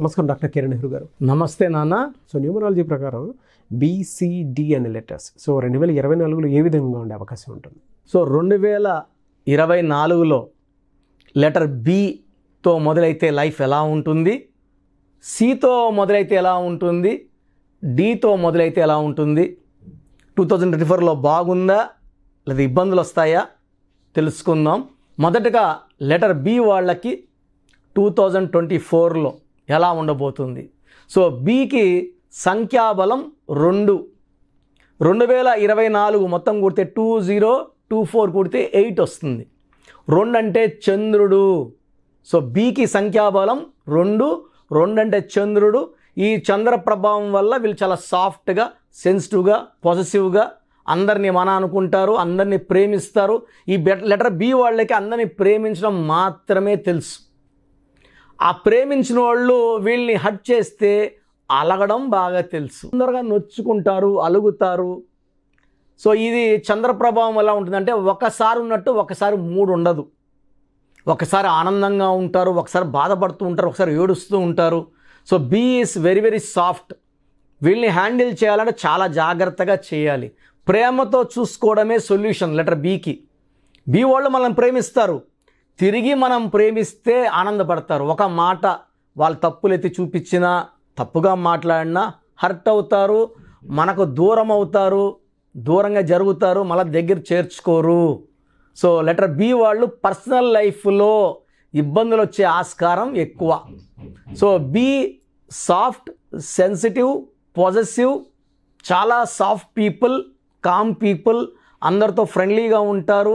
నమస్కారం డాక్టర్ కిరణ్ నెహ్రూ గారు నమస్తే నాన్న సో న్యూమరాలజీ ప్రకారం బీసీడి అనే లెటర్స్ సో రెండు వేల ఇరవై నాలుగులో ఏ విధంగా ఉండే అవకాశం ఉంటుంది సో రెండు వేల ఇరవై నాలుగులో లెటర్ బితో మొదలైతే లైఫ్ ఎలా ఉంటుంది సితో మొదలైతే ఎలా ఉంటుంది డితో మొదలైతే ఎలా ఉంటుంది టూ థౌజండ్ ట్వంటీ ఫోర్లో బాగుందా లేదా ఇబ్బందులు వస్తాయా తెలుసుకుందాం మొదటగా లెటర్ బి వాళ్ళకి టూ థౌజండ్ ట్వంటీ ఫోర్లో ఎలా ఉండబోతుంది సో బికి సంఖ్యాబలం రెండు రెండు వేల ఇరవై నాలుగు మొత్తం కొడితే టూ జీరో టూ ఫోర్ కొడితే ఎయిట్ వస్తుంది రెండు అంటే చంద్రుడు సో బీకి సంఖ్యాబలం రెండు రెండు అంటే చంద్రుడు ఈ చంద్ర ప్రభావం వల్ల వీళ్ళు చాలా సాఫ్ట్గా సెన్సిటివ్గా పాజిటివ్గా అందరినీ మన అనుకుంటారు అందరినీ ప్రేమిస్తారు ఈ లెటర్ బి వాళ్ళకి అందరినీ ప్రేమించడం మాత్రమే తెలుసు ఆ ప్రేమించిన వాళ్ళు వీళ్ళని హట్ చేస్తే అలగడం బాగా తెలుసు తొందరగా నొచ్చుకుంటారు అలుగుతారు సో ఇది చంద్రప్రభావం ఎలా ఉంటుందంటే ఒకసారి ఉన్నట్టు ఒకసారి మూడు ఉండదు ఒకసారి ఆనందంగా ఉంటారు ఒకసారి బాధపడుతూ ఉంటారు ఒకసారి ఏడుస్తూ ఉంటారు so B is very very soft వీళ్ళని హ్యాండిల్ చేయాలంటే చాలా జాగ్రత్తగా చేయాలి ప్రేమతో చూసుకోవడమే సొల్యూషన్ లెటర్ బీకి బీ వాళ్ళు మనల్ని ప్రేమిస్తారు తిరిగి మనం ప్రేమిస్తే ఆనందపడతారు ఒక మాట వాళ్ళు తప్పులెత్తి చూపించినా తప్పుగా మాట్లాడినా హర్ట్ అవుతారు మనకు దూరం అవుతారు దూరంగా జరుగుతారు మళ్ళీ దగ్గర చేర్చుకోరు సో లెటర్ బి వాళ్ళు పర్సనల్ లైఫ్లో ఇబ్బందులు వచ్చే ఆస్కారం ఎక్కువ so B soft sensitive positive చాలా సాఫ్ట్ పీపుల్ కామ్ పీపుల్ అందరితో ఫ్రెండ్లీగా ఉంటారు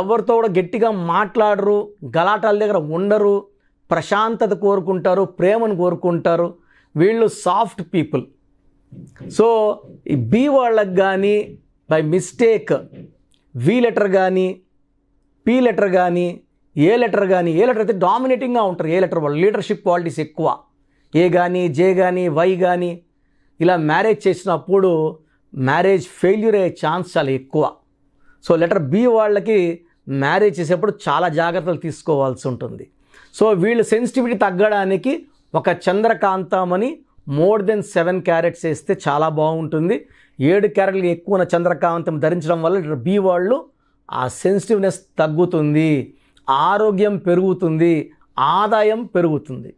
ఎవరితో కూడా గట్టిగా మాట్లాడరు గలాటాల దగ్గర ఉండరు ప్రశాంతత కోరుకుంటారు ప్రేమను కోరుకుంటారు వీళ్ళు సాఫ్ట్ పీపుల్ సో ఈ బీ వాళ్ళకి కానీ బై మిస్టేక్ వి లెటర్ కానీ పి లెటర్ కానీ ఏ లెటర్ కానీ ఏ లెటర్ అయితే డామినేటింగ్గా ఉంటారు ఏ లెటర్ వాళ్ళు లీడర్షిప్ క్వాలిటీస్ ఎక్కువ ఏ కానీ జే కానీ వై కానీ ఇలా మ్యారేజ్ చేసినప్పుడు మ్యారేజ్ ఫెయిల్యూర్ అయ్యే ఛాన్స్ చాలా ఎక్కువ సో లెటర్ బి వాళ్ళకి మ్యారేజ్ చేసేప్పుడు చాలా జాగ్రత్తలు తీసుకోవాల్సి ఉంటుంది సో వీళ్ళు సెన్సిటివిటీ తగ్గడానికి ఒక చంద్రకాంతమని మోర్ దెన్ సెవెన్ క్యారెట్స్ వేస్తే చాలా బాగుంటుంది ఏడు క్యారెట్లు ఎక్కువ ఉన్న చంద్రకాంతం ధరించడం వల్ల లెటర్ బి వాళ్ళు ఆ సెన్సిటివ్నెస్ తగ్గుతుంది ఆరోగ్యం పెరుగుతుంది ఆదాయం పెరుగుతుంది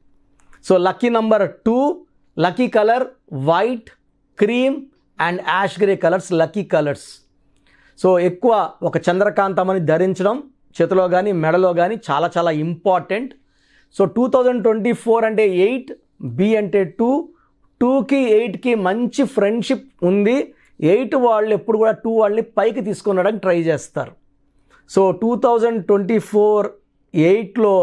so lucky number two lucky colour white cream and ash grey colours lucky colours so ఎక్కువ ఒక చంద్రకాంతమని ధరించడం చేతిలో కానీ మెడలో కానీ చాలా చాలా important so two thousand twenty four అంటే ఎయిట్ బి అంటే టూ టూకి ఎయిట్కి మంచి ఫ్రెండ్షిప్ ఉంది ఎయిట్ వాళ్ళు ఎప్పుడు కూడా టూ వాళ్ళని పైకి తీసుకునడానికి ట్రై చేస్తారు so two thousand twenty four ఎయిట్లో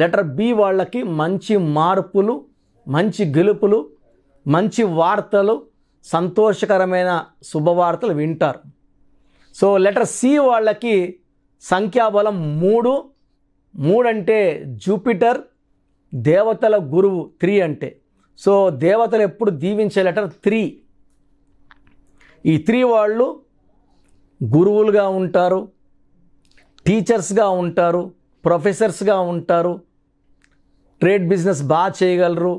లెటర్ బి వాళ్ళకి మంచి మార్పులు మంచి గెలుపులు మంచి వార్తలు సంతోషకరమైన శుభవార్తలు వింటారు సో లెటర్ సి వాళ్ళకి సంఖ్యాబలం మూడు మూడంటే జూపిటర్ దేవతల గురువు త్రీ అంటే సో దేవతలు ఎప్పుడు దీవించే లెటర్ త్రీ ఈ త్రీ వాళ్ళు గురువులుగా ఉంటారు టీచర్స్గా ఉంటారు ప్రొఫెసర్స్గా ఉంటారు ట్రేడ్ బిజినెస్ బాగా చేయగలరు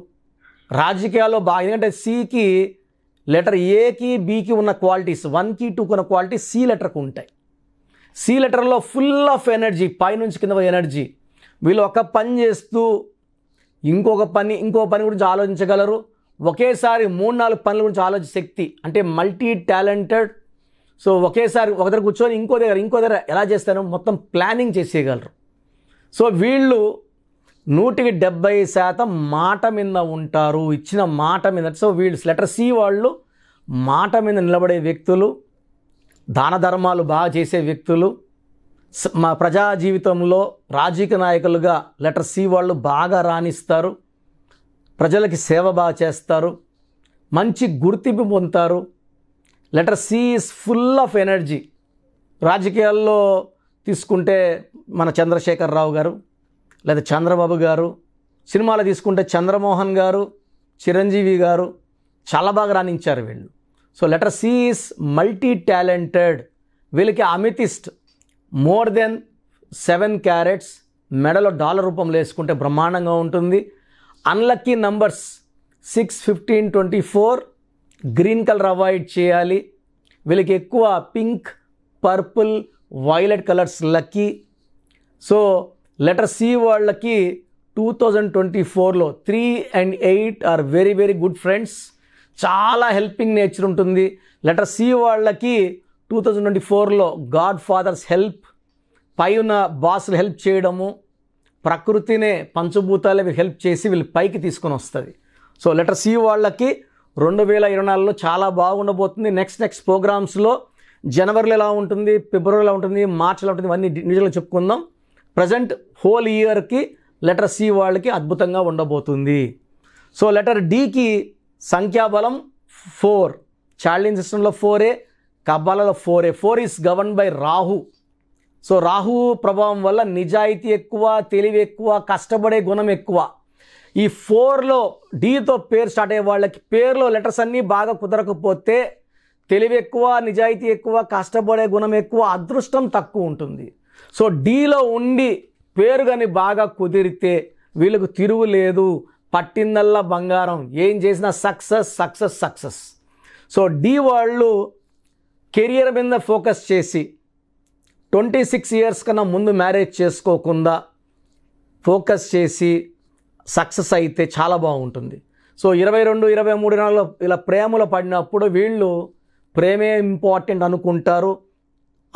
రాజకీయాల్లో బాగా ఎందుకంటే సికి లెటర్ ఏకి బీకి ఉన్న క్వాలిటీస్ వన్కి టూకి ఉన్న క్వాలిటీస్ సి లెటర్కు ఉంటాయి సి లెటర్లో ఫుల్ ఆఫ్ ఎనర్జీ పైనుంచి కింద ఎనర్జీ వీళ్ళు ఒక పని చేస్తూ ఇంకొక పని ఇంకో పని గురించి ఆలోచించగలరు ఒకేసారి మూడు నాలుగు పనుల గురించి ఆలోచన శక్తి అంటే మల్టీ టాలెంటెడ్ సో ఒకేసారి ఒక దగ్గర కూర్చొని ఇంకో దగ్గర ఇంకో దగ్గర ఎలా చేస్తానో మొత్తం ప్లానింగ్ చేసేయగలరు సో వీళ్ళు నూటికి డెబ్బై శాతం మాట మీద ఉంటారు ఇచ్చిన మాట మీద సో వీళ్ళు లెటర్ సి వాళ్ళు మాట మీద నిలబడే వ్యక్తులు దాన ధర్మాలు బాగా చేసే వ్యక్తులు మా ప్రజా జీవితంలో రాజకీయ నాయకులుగా లెటర్ సి వాళ్ళు బాగా రాణిస్తారు ప్రజలకి సేవ బాగా చేస్తారు మంచి గుర్తింపు పొందుతారు letter C is full of energy రాజకీయాల్లో తీసుకుంటే మన రావు గారు లేదా చంద్రబాబు గారు సినిమాలు తీసుకుంటే చంద్రమోహన్ గారు చిరంజీవి గారు చాలా బాగా రాణించారు వీళ్ళు so letter C is is multi talented వీళ్ళకి amethyst more than seven carats మెడలో డాలర్ రూపంలో వేసుకుంటే బ్రహ్మాండంగా ఉంటుంది unlucky numbers six fifteen twenty four green colour avoid చేయాలి వీళ్ళకి ఎక్కువ pink purple violet colours lucky so letter C వాళ్ళకి టూ థౌజండ్ ట్వంటీ ఫోర్లో three and eight are very very good friends చాలా హెల్పింగ్ నేచర్ ఉంటుంది లెటర్ సి వాళ్ళకి two thousand twenty ఫోర్లో godfathers help పై ఉన్న బాసులు హెల్ప్ చేయడము ప్రకృతినే పంచభూతాలు హెల్ప్ చేసి వీళ్ళు పైకి తీసుకొని వస్తుంది సో లెటర్ సి వాళ్ళకి రెండు వేల ఇరవై నాలుగులో చాలా బాగుండబోతుంది నెక్స్ట్ నెక్స్ట్ ప్రోగ్రామ్స్లో జనవరిలో ఎలా ఉంటుంది ఫిబ్రవరిలో ఉంటుంది మార్చిలో ఉంటుంది ఇవన్నీ న్యూజ్లో చెప్పుకుందాం ప్రజెంట్ హోల్ ఇయర్కి లెటర్ సి వాళ్ళకి అద్భుతంగా ఉండబోతుంది సో లెటర్ డికి సంఖ్యాబలం ఫోర్ చార్లిన్ సిస్టంలో ఫోరే కబ్బాలలో ఫోరే four is govern by Rahu so Rahu ప్రభావం వల్ల నిజాయితీ ఎక్కువ తెలివి ఎక్కువ కష్టపడే గుణం ఎక్కువ ఈ ఫోర్లో డీతో పేరు స్టార్ట్ అయ్యే వాళ్ళకి పేర్లో లెటర్స్ అన్నీ బాగా కుదరకపోతే తెలివి ఎక్కువ నిజాయితీ ఎక్కువ కష్టపడే గుణం ఎక్కువ అదృష్టం తక్కువ ఉంటుంది సో డీలో ఉండి పేరు కానీ బాగా కుదిరితే వీళ్ళకు తిరుగు లేదు పట్టిందల్లా బంగారం ఏం చేసినా success success success so D వాళ్ళు కెరియర్ మీద ఫోకస్ చేసి ట్వంటీ సిక్స్ ఇయర్స్ కన్నా ముందు మ్యారేజ్ చేసుకోకుండా ఫోకస్ చేసి సక్సెస్ అయితే చాలా బాగుంటుంది సో ఇరవై రెండు ఇరవై మూడు నెలలో ఇలా ప్రేమలో పడినప్పుడు వీళ్ళు ప్రేమే ఇంపార్టెంట్ అనుకుంటారు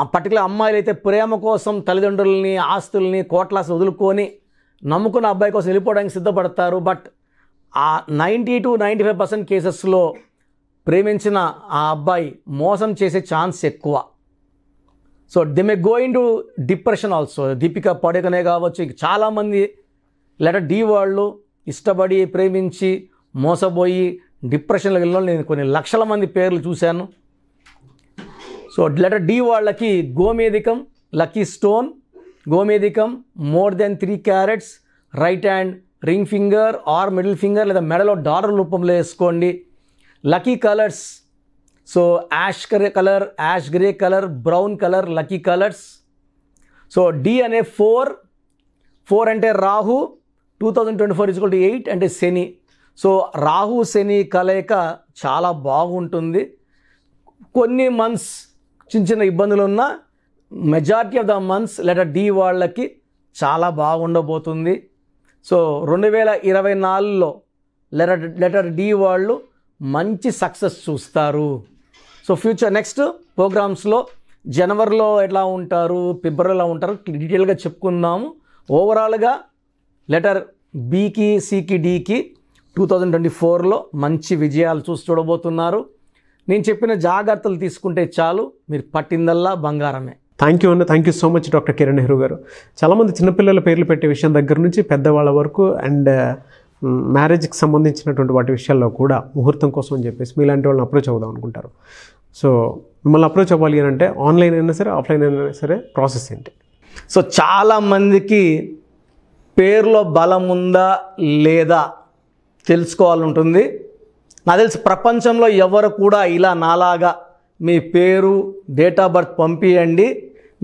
ఆ పర్టికులర్ అమ్మాయిలు అయితే ప్రేమ కోసం తల్లిదండ్రులని ఆస్తుల్ని కోట్లాస్ వదులుకొని నమ్ముకున్న అబ్బాయి కోసం వెళ్ళిపోవడానికి సిద్ధపడతారు బట్ ఆ ninety to ninety five percent కేసెస్లో ప్రేమించిన ఆ అబ్బాయి మోసం చేసే ఛాన్స్ ఎక్కువ so they may going to depression also Deepika Padukone కావచ్చు ఇంక చాలామంది లేదా డి వాళ్ళు ఇష్టపడి ప్రేమించి మోసపోయి డిప్రెషన్లో వెళ్ళిన నేను కొన్ని లక్షల మంది పేర్లు చూశాను సో లెటర్ డి వాళ్ళకి గోమేదికం లక్కీ స్టోన్ గోమేదికం more than three carats right hand ring finger or middle finger లేదా మెడలో డాలర్ రూపంలో వేసుకోండి lucky colours so ash colour ash grey colour brown colour lucky colours so D అనే four four అంటే Rahu two thousand twenty four equal to eight అంటే Shani so Rahu శని కలయిక చాలా బాగుంటుంది కొన్ని మంత్స్ చిన్న చిన్న ఇబ్బందులు ఉన్నా majority of the months letter D వాళ్ళకి చాలా బాగుండబోతుంది సో రెండు వేల ఇరవై నాలుగులో లెటర్ లెటర్ డి వాళ్ళు మంచి సక్సెస్ చూస్తారు సో ఫ్యూచర్ నెక్స్ట్ ప్రోగ్రామ్స్లో జనవరిలో ఎట్లా ఉంటారు ఫిబ్రవరిలో ఉంటారు డీటెయిల్గా చెప్పుకుందాము ఓవరాల్గా లెటర్ బీకి సికి డీకి టూ థౌజండ్ ట్వంటీ ఫోర్లో మంచి విజయాలు చూసి చూడబోతున్నారు నేను చెప్పిన జాగ్రత్తలు తీసుకుంటే చాలు మీరు పట్టిందల్లా బంగారమే థ్యాంక్ యూ అన్న thank you so much doctor Kiran Nehru గారు చాలామంది చిన్నపిల్లల పేర్లు పెట్టే విషయం దగ్గర నుంచి పెద్దవాళ్ళ వరకు అండ్ మ్యారేజ్కి uh, సంబంధించినటువంటి వాటి విషయాల్లో కూడా ముహూర్తం కోసం అని చెప్పేసి మీలాంటి వాళ్ళని అప్రోచ్ అవుదాం అనుకుంటారు సో మిమ్మల్ని అప్రోచ్ అవ్వాలి అని అంటే ఆన్లైన్ అయినా సరే ఆఫ్లైన్ అయినా సరే ప్రాసెస్ ఏంటి సో చాలామందికి పేర్లో బలం ఉందా లేదా తెలుసుకోవాలంటుంది నాకు తెలిసి ప్రపంచంలో ఎవరు కూడా ఇలా నాలాగా మీ పేరు డేట్ ఆఫ్ బర్త్ పంపియండి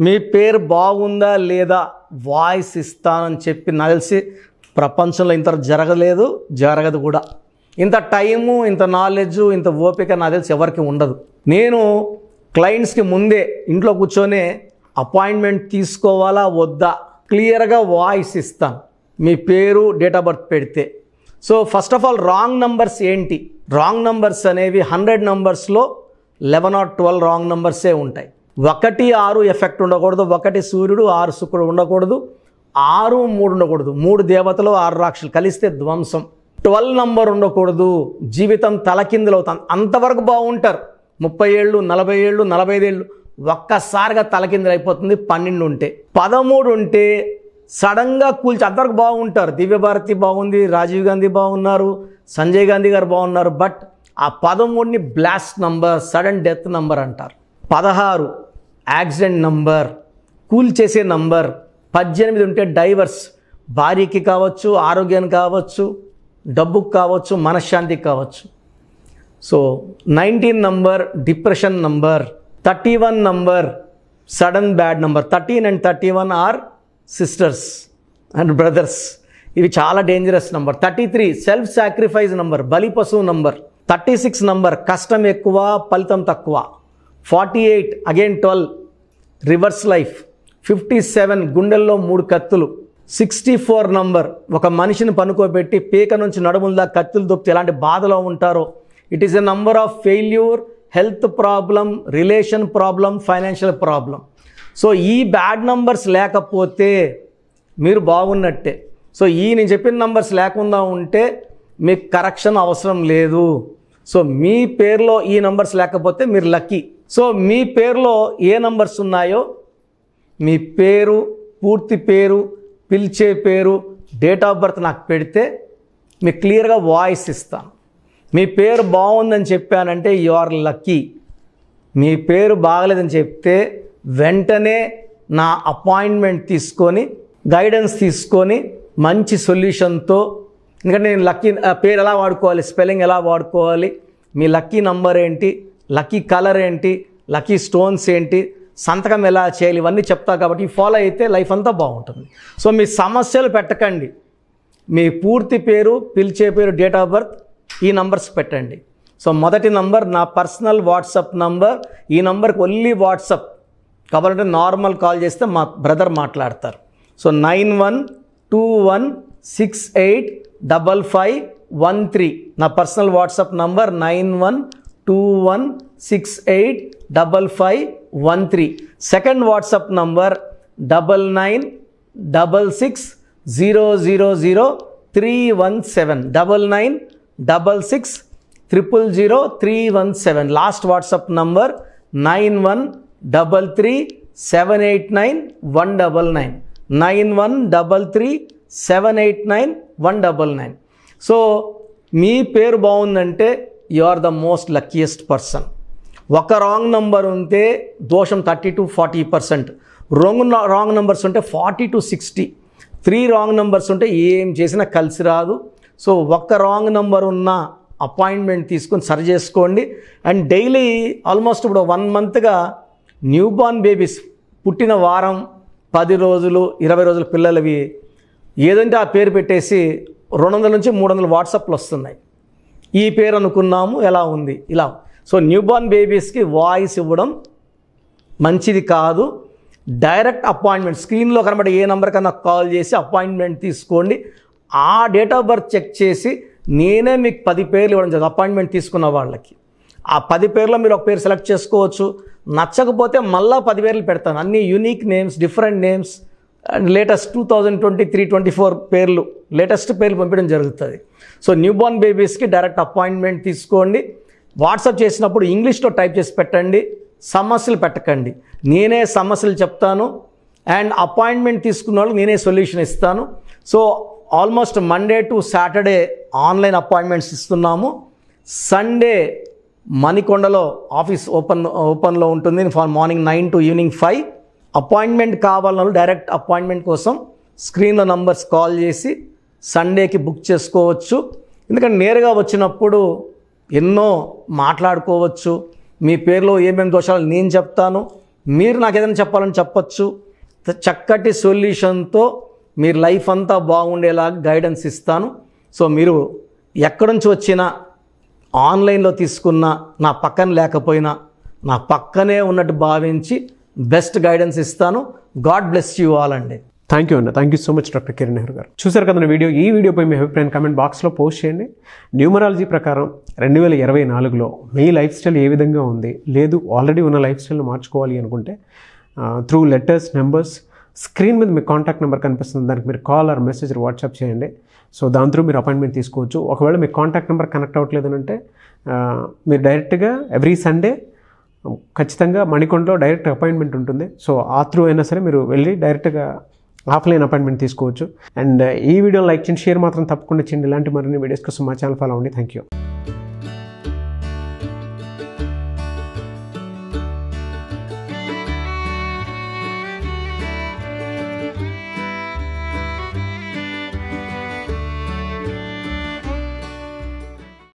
మీ పేరు బాగుందా లేదా వాయిస్ ఇస్తానని చెప్పి నాకు తెలిసి ప్రపంచంలో ఇంత జరగలేదు జరగదు కూడా ఇంత టైము ఇంత నాలెడ్జ్ ఇంత ఓపిక నాకు తెలిసి ఎవరికి ఉండదు నేను క్లయింట్స్కి ముందే ఇంట్లో కూర్చొని అపాయింట్మెంట్ తీసుకోవాలా వద్దా క్లియర్గా వాయిస్ ఇస్తాను మీ పేరు డేట్ ఆఫ్ బర్త్ పెడితే so first of all wrong numbers ఏంటి రాంగ్ నంబర్స్ అనేవి హండ్రెడ్ నంబర్స్లో లెవెన్ ఆర్ ట్వెల్వ్ రాంగ్ నంబర్సే ఉంటాయి ఒకటి ఆరు ఎఫెక్ట్ ఉండకూడదు ఒకటి సూర్యుడు ఆరు శుక్రుడు ఉండకూడదు ఆరు మూడు ఉండకూడదు మూడు దేవతలు ఆరు రాక్షలు కలిస్తే ధ్వంసం ట్వెల్వ్ నంబర్ ఉండకూడదు జీవితం తలకిందులు అవుతుంది అంతవరకు బాగుంటారు ముప్పై ఏళ్ళు నలభై ఏళ్ళు నలభై ఏళ్ళు ఒక్కసారిగా తలకిందులు అయిపోతుంది పన్నెండు ఉంటే పదమూడు ఉంటే సడన్గా కూల్చి అందరికి బాగుంటారు దివ్యభారతి బాగుంది రాజీవ్ గాంధీ బాగున్నారు సంజయ్ గాంధీ గారు బాగున్నారు బట్ ఆ పదమూడుని blast number sudden death number అంటారు పదహారు యాక్సిడెంట్ నంబర్ కూల్ చేసే నంబర్ పద్దెనిమిది ఉంటే డైవర్స్ భార్యకి కావచ్చు ఆరోగ్యానికి కావచ్చు డబ్బుకి కావచ్చు మనశ్శాంతికి కావచ్చు so nineteen number depression number thirty one number sudden bad number thirteen and thirty one are sisters and brothers ఇవి చాలా dangerous number thirty three self sacrifice number బలి పశువు నంబర్ థర్టీ సిక్స్ నంబర్ కష్టం ఎక్కువ ఫలితం తక్కువ forty eight again twelve reverse life fifty seven గుండెల్లో మూడు కత్తులు సిక్స్టీ ఫోర్ నంబర్ ఒక మనిషిని పనుకోబెట్టి పీక నుంచి నడుముల కత్తులు దొప్పితే ఎలాంటి బాధలో ఉంటారో it is a number of failure health problem relation problem financial problem so ఈ బ్యాడ్ నంబర్స్ లేకపోతే మీరు బాగున్నట్టే సో ఈ నేను చెప్పిన నంబర్స్ లేకుండా ఉంటే మీకు కరెక్షన్ అవసరం లేదు సో మీ పేరులో ఈ నంబర్స్ లేకపోతే మీరు లక్కీ సో మీ పేరులో ఏ నంబర్స్ ఉన్నాయో మీ పేరు పూర్తి పేరు పిలిచే పేరు డేట్ ఆఫ్ బర్త్ నాకు పెడితే మీకు క్లియర్గా వాయిస్ ఇస్తాను మీ పేరు బాగుందని చెప్పానంటే యు ఆర్ లక్కీ మీ పేరు బాగలేదని చెప్తే వెంటనే నా అపాయింట్మెంట్ తీసుకొని గైడెన్స్ తీసుకొని మంచి సొల్యూషన్తో ఎందుకంటే నేను లక్కీ పేరు ఎలా వాడుకోవాలి స్పెల్లింగ్ ఎలా వాడుకోవాలి మీ లక్కీ నంబర్ ఏంటి లక్కీ కలర్ ఏంటి లక్కీ స్టోన్స్ ఏంటి సంతకం ఎలా చేయాలి ఇవన్నీ చెప్తా కాబట్టి ఫాలో అయితే లైఫ్ అంతా బాగుంటుంది సో మీ సమస్యలు పెట్టకండి మీ పూర్తి పేరు పిలిచే పేరు డేట్ ఆఫ్ బర్త్ ఈ నంబర్స్ పెట్టండి సో మొదటి నంబర్ నా పర్సనల్ వాట్సాప్ నంబర్ ఈ నంబర్కి ఓన్లీ వాట్సాప్ కావాలంటే నార్మల్ కాల్ చేస్తే మా బ్రదర్ మాట్లాడతారు so nine one two one six eight double five one three నా personal WhatsApp number nine one two one six eight double five one three second WhatsApp number double nine double six zero zero zero three one seven double nine double six triple zero three one seven last WhatsApp number nine one double three seven eight nine one double nine nine one double three seven eight nine one double nine so మీ పేరు బాగుందంటే you are the most luckiest person ఒక రాంగ్ number ఉంటే దోషం thirty to forty percent wrong wrong numbers ఉంటే forty to sixty three wrong numbers ఉంటే ఏం చేసినా కలిసి రాదు సో ఒక్క రాంగ్ నంబర్ ఉన్న అపాయింట్మెంట్ తీసుకొని సరి చేసుకోండి అండ్ డైలీ ఆల్మోస్ట్ ఇప్పుడు వన్ మంత్గా న్యూబార్న్ బేబీస్ పుట్టిన వారం పది రోజులు ఇరవై రోజుల పిల్లలవి ఏదంటే ఆ పేరు పెట్టేసి రెండు వందల నుంచి మూడు వందల వాట్సాప్లు వస్తున్నాయి ఈ పేరు అనుకున్నాము ఎలా ఉంది ఇలా సో న్యూబార్న్ బేబీస్కి వాయిస్ ఇవ్వడం మంచిది కాదు డైరెక్ట్ అపాయింట్మెంట్ స్క్రీన్లో కనబడే ఏ నెంబర్ కన్నా కాల్ చేసి అపాయింట్మెంట్ తీసుకోండి ఆ డేట్ ఆఫ్ బర్త్ చెక్ చేసి నేనే మీకు పది పేర్లు ఇవ్వడం జరుగుతుంది అపాయింట్మెంట్ తీసుకున్న వాళ్ళకి ఆ పది పేర్లో మీరు ఒక పేరు సెలెక్ట్ చేసుకోవచ్చు నచ్చకపోతే మళ్ళా పదివేలు పెడతాను అన్ని unique names different names and latest two thousand twenty three twenty four పేర్లు లేటెస్ట్ పేర్లు పంపించడం జరుగుతుంది సో న్యూ బోర్న్ బేబీస్కి డైరెక్ట్ అపాయింట్మెంట్ తీసుకోండి వాట్సాప్ చేసినప్పుడు ఇంగ్లీష్లో టైప్ చేసి పెట్టండి సమస్యలు పెట్టకండి నేనే సమస్యలు చెప్తాను అండ్ అపాయింట్మెంట్ తీసుకున్న వాళ్ళకి నేనే సొల్యూషన్ ఇస్తాను so almost Monday to Saturday online appointments ఇస్తున్నాము సండే మణికొండలో ఆఫీస్ ఓపెన్ ఓపెన్లో ఉంటుంది morning nine to evening five appointment కావాలన్న డైరెక్ట్ అపాయింట్మెంట్ కోసం స్క్రీన్లో నంబర్స్ కాల్ చేసి సండేకి బుక్ చేసుకోవచ్చు ఎందుకంటే నేరుగా వచ్చినప్పుడు ఎన్నో మాట్లాడుకోవచ్చు మీ పేరులో ఏమేమి దోషాలు నేను చెప్తాను మీరు నాకు ఏదైనా చెప్పాలని చెప్పచ్చు చక్కటి సొల్యూషన్తో మీరు లైఫ్ అంతా బాగుండేలా గైడెన్స్ ఇస్తాను సో మీరు ఎక్కడి నుంచి వచ్చినా ఆన్లైన్లో తీసుకున్నా నా పక్కన లేకపోయినా నా పక్కనే ఉన్నట్టు భావించి బెస్ట్ గైడెన్స్ ఇస్తాను గాడ్ బ్లెస్ యూ ఆల్ అండి థ్యాంక్ యూ అండి thank you so much doctor Kiran Nehru గారు చూసారు కదా వీడియో ఈ వీడియోపై మీ అభిప్రాయం కమెంట్ బాక్స్లో పోస్ట్ చేయండి న్యూమరాలజీ ప్రకారం రెండు వేల ఇరవై నాలుగులో మీ లైఫ్ స్టైల్ ఏ విధంగా ఉంది లేదు ఆల్రెడీ ఉన్న లైఫ్ స్టైల్ని మార్చుకోవాలి అనుకుంటే త్రూ లెటర్స్ నెంబర్స్ స్క్రీన్ మీద మీ కాంటాక్ట్ నెంబర్ కనిపిస్తుంది దానికి మీరు కాల్ ఆర్ మెసేజ్ వాట్సాప్ చేయండి సో దాంతో మీరు అపాయింట్మెంట్ తీసుకోవచ్చు ఒకవేళ మీ కాంటాక్ట్ నెంబర్ కనెక్ట్ అవ్వట్లేదు అంటే మీరు డైరెక్ట్గా ఎవ్రీ సండే ఖచ్చితంగా మణికొండలో డైరెక్ట్ అపాయింట్మెంట్ ఉంటుంది సో ఆ త్రూ అయినా సరే మీరు వెళ్ళి డైరెక్ట్గా ఆఫ్లైన్ అపాయింట్మెంట్ తీసుకోవచ్చు అండ్ ఈ వీడియో లైక్ చేయండి షేర్ మాత్రం తప్పకుండా చేయండి ఇలాంటి మరిన్ని వీడియోస్ కోసం మా ఛానల్ ఫాలో అవ్వండి థ్యాంక్ యూ